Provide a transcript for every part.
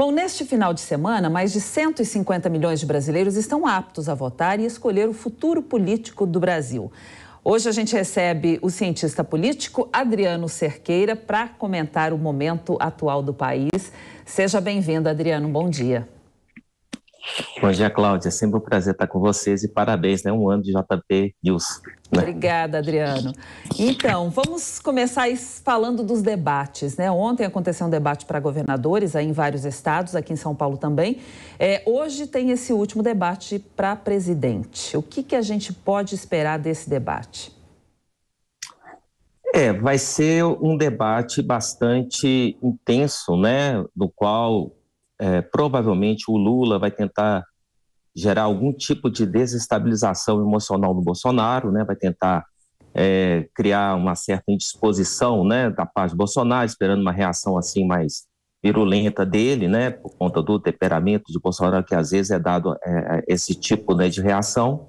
Bom, neste final de semana, mais de 150 milhões de brasileiros estão aptos a votar e escolher o futuro político do Brasil. Hoje a gente recebe o cientista político Adriano Cerqueira para comentar o momento atual do país. Seja bem-vindo, Adriano. Bom dia. Bom dia, Cláudia. É sempre um prazer estar com vocês e parabéns, né? Um ano de JP News. Né? Obrigada, Adriano. Então, vamos começar falando dos debates, né? Ontem aconteceu um debate para governadores aí em vários estados, aqui em São Paulo também. É, hoje tem esse último debate para presidente. O que, que a gente pode esperar desse debate? É, vai ser um debate bastante intenso, né? Do qual é, provavelmente o Lula vai tentar gerar algum tipo de desestabilização emocional no Bolsonaro, né? vai tentar é, criar uma certa indisposição né, da parte do Bolsonaro, esperando uma reação assim mais virulenta dele, né, por conta do temperamento de Bolsonaro, que às vezes é dado é, esse tipo né, de reação.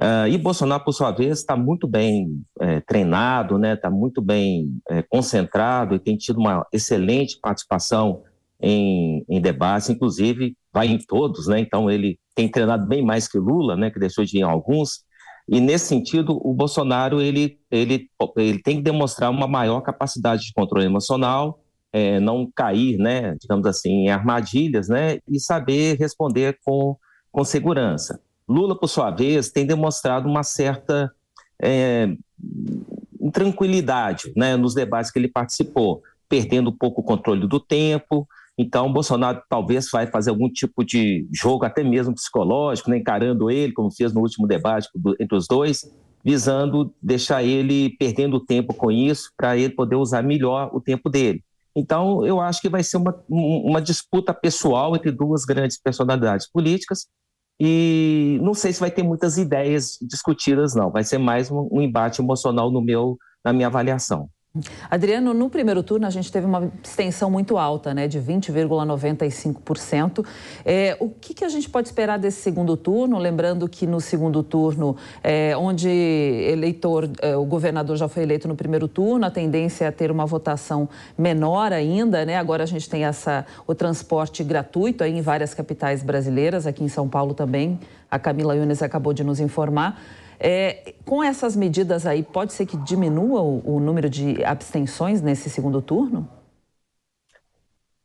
Uh, e Bolsonaro, por sua vez, está muito bem é, treinado, está né? muito bem é, concentrado e tem tido uma excelente participação em, em debates, inclusive vai em todos, né? Então ele tem treinado bem mais que Lula, né? Que deixou de ir em alguns. E nesse sentido, o Bolsonaro ele, ele, ele tem que demonstrar uma maior capacidade de controle emocional, é, não cair, né? Digamos assim, em armadilhas, né? E saber responder com, com segurança. Lula, por sua vez, tem demonstrado uma certa é, tranquilidade né, nos debates que ele participou, perdendo um pouco o controle do tempo, então, Bolsonaro talvez vai fazer algum tipo de jogo, até mesmo psicológico, né, encarando ele, como fez no último debate entre os dois, visando deixar ele perdendo tempo com isso, para ele poder usar melhor o tempo dele. Então, eu acho que vai ser uma, uma disputa pessoal entre duas grandes personalidades políticas, e não sei se vai ter muitas ideias discutidas, não. Vai ser mais um, um embate emocional no meu, na minha avaliação. Adriano, no primeiro turno a gente teve uma abstenção muito alta, né, de 20,95%. É, o que, que, a gente pode esperar desse segundo turno? Lembrando que no segundo turno, é, onde eleitor, é, o governador já foi eleito no primeiro turno, a tendência é ter uma votação menor ainda, né? Agora a gente tem essa, o transporte gratuito aí em várias capitais brasileiras, aqui em São Paulo também. A Camila Yunes acabou de nos informar. É, com essas medidas aí, pode ser que diminua o, o número de abstenções nesse segundo turno?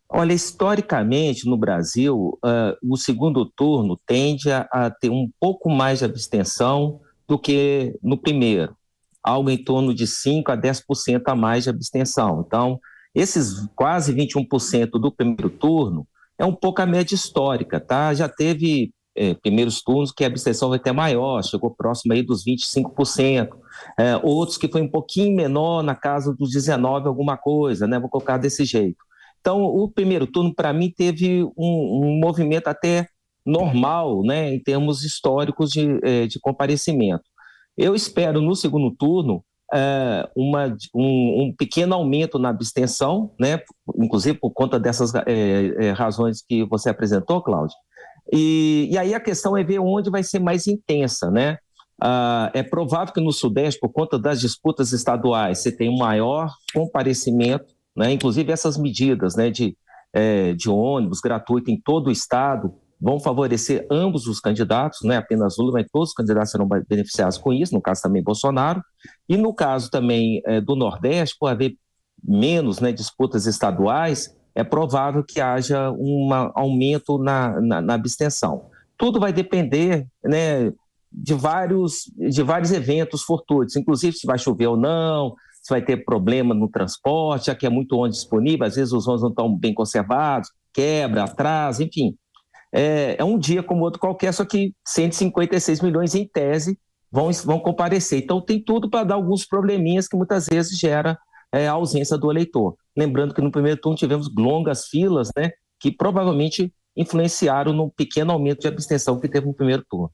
Olha, historicamente no Brasil, uh, o segundo turno tende a, a, ter um pouco mais de abstenção do que no primeiro, algo em torno de 5% a 10% a mais de abstenção. Então, esses quase 21% do primeiro turno é um pouco a média histórica, tá? Já teve é, primeiros turnos que a abstenção vai ter maior, chegou próximo aí dos 25%. É, outros que foi um pouquinho menor, na casa dos 19 alguma coisa, né? Vou colocar desse jeito. Então, o primeiro turno, para mim, teve um, um, movimento até normal, né, em termos históricos de, é, de comparecimento. Eu espero, no segundo turno, é, uma, um, um, pequeno aumento na abstenção, né? inclusive por conta dessas é, é, razões que você apresentou, Cláudio, e, e aí a questão é ver onde vai ser mais intensa, né? Ah, é provável que no Sudeste, por conta das disputas estaduais, você tenha um maior comparecimento, né? inclusive essas medidas né, de, é, de ônibus gratuito em todo o Estado vão favorecer ambos os candidatos, não é apenas Lula, mas todos os candidatos serão beneficiados com isso, no caso também Bolsonaro. E no caso também é, do Nordeste, por haver menos né, disputas estaduais, é provável que haja um aumento na, na, na abstenção. Tudo vai depender né, de, vários, de vários eventos fortuitos, inclusive se vai chover ou não, se vai ter problema no transporte, já que é muito ônibus disponível, às vezes os ônibus não estão bem conservados, quebra, atrasa, enfim. É, é, um dia como outro qualquer, só que 156 milhões em tese vão, vão comparecer. Então tem tudo para dar alguns probleminhas que muitas vezes gera é, a ausência do eleitor. Lembrando que no primeiro turno tivemos longas filas, né, que provavelmente influenciaram no pequeno aumento de abstenção que teve no primeiro turno.